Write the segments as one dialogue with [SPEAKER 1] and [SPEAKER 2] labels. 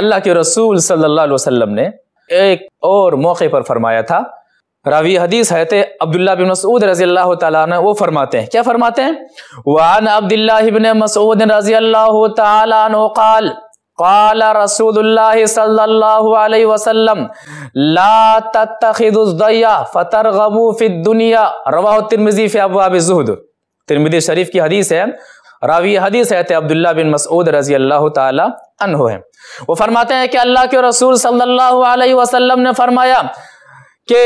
[SPEAKER 1] अल्लाह के रसूल सल्लल्लाहु अलैहि वसल्लम ने एक और मौके पर फरमाया था रावी हदीस है ते अब्दुल्ला बिन मसूद रजी अल्लाह तन वो फरमाते हैं क्या फरमाते हैं वान अब्दुल्लाबिन मसूद रजी अल्लाह तल قال رسول الله صلى الله عليه وسلم لا تتخذوا الضيا فترغبوا في الدنيا رواه الترمذي في ابواب الزهد तिरमिदी शरीफ की हदीस है रावी हदीस है अब्दुल्ला बिन मसूद रजी अल्लाह तहो है वो फरमाते हैं कि अल्लाह के रसूल सल्लल्लाहु अलैहि वसल्लम ने फरमाया कि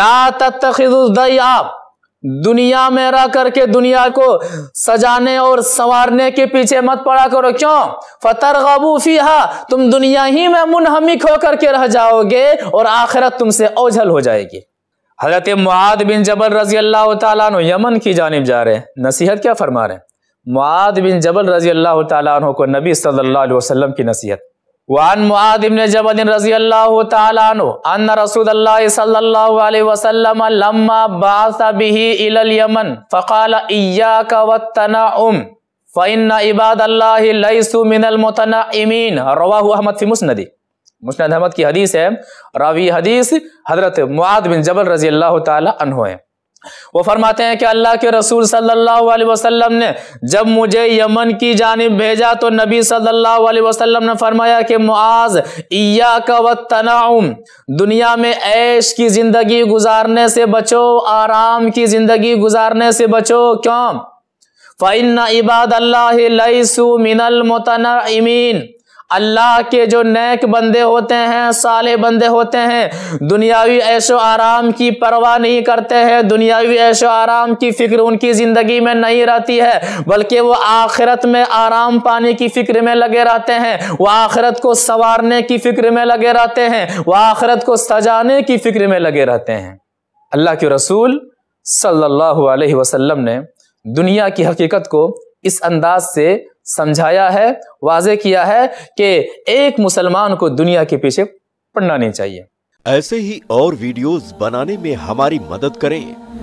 [SPEAKER 1] ला तखिदया दुनिया में रह करके दुनिया को सजाने और संवारने के पीछे मत पड़ा करो क्यों फतर गबूफी तुम दुनिया ही में मुनहमिक होकर के रह जाओगे और आखिरत तुमसे ओझल हो जाएगी हजरत मुआद बिन जबल रजी अल्लाह तमन की जानब जा रहे हैं नसीहत क्या फरमा रहे हैं मुआद बिन जबल रजी अल्लाह तु को नबी सल्लल्लाहु अलैहि वसल्लम की नसीहत वान मुआद इब्न जबल रजी अल्लाह तु अन रसूल अल्लाह सल्लल्लाहु अलैहि वसल्लम लम्मा बास बिही इलल यमन फकाल इय्याक वत्तनाउम फइन इबाद अल्लाह लैसु मिनल मुतनाइमीन रवाहु अहमद फी मुस्नदी मुस्नद अहमद की हदीस है रावी हदीस हजरत मुआद बिन जबल रजी अल्लाह तआला अनहु है वो फरमाते हैं कि अल्लाह के रसूल सल्लल्लाहु अलैहि वसल्लम ने जब मुझे यमन की जानब भेजा तो नबी सल्लल्लाहु अलैहि वसल्लम ने फरमाया कि मुआज इया का व तनाउम दुनिया में ऐश की ज़िंदगी गुजारने से बचो आराम की ज़िंदगी गुजारने से बचो क्यों फ़ैन इबाद अल्लाह लईसु मिनल मतनाइमीन अल्लाह के जो नेक बंदे होते हैं साले बंदे होते हैं दुनियावी ऐशो आराम की परवाह नहीं करते हैं दुनियावी ऐशो आराम की फ़िक्र उनकी ज़िंदगी में नहीं रहती है बल्कि वो आखिरत में आराम पाने की फ़िक्र में लगे रहते हैं वह आखिरत को संवारने की फ़िक्र में लगे रहते हैं वह आखिरत को सजाने की फ़िक्र में लगे रहते हैं अल्लाह के रसूल सल्लल्लाहु अलैहि वसल्लम ने दुनिया की हकीकत को इस अंदाज से समझाया है वाजे किया है कि एक मुसलमान को दुनिया के पीछे पढ़ना नहीं चाहिए ऐसे ही और वीडियोस बनाने में हमारी मदद करें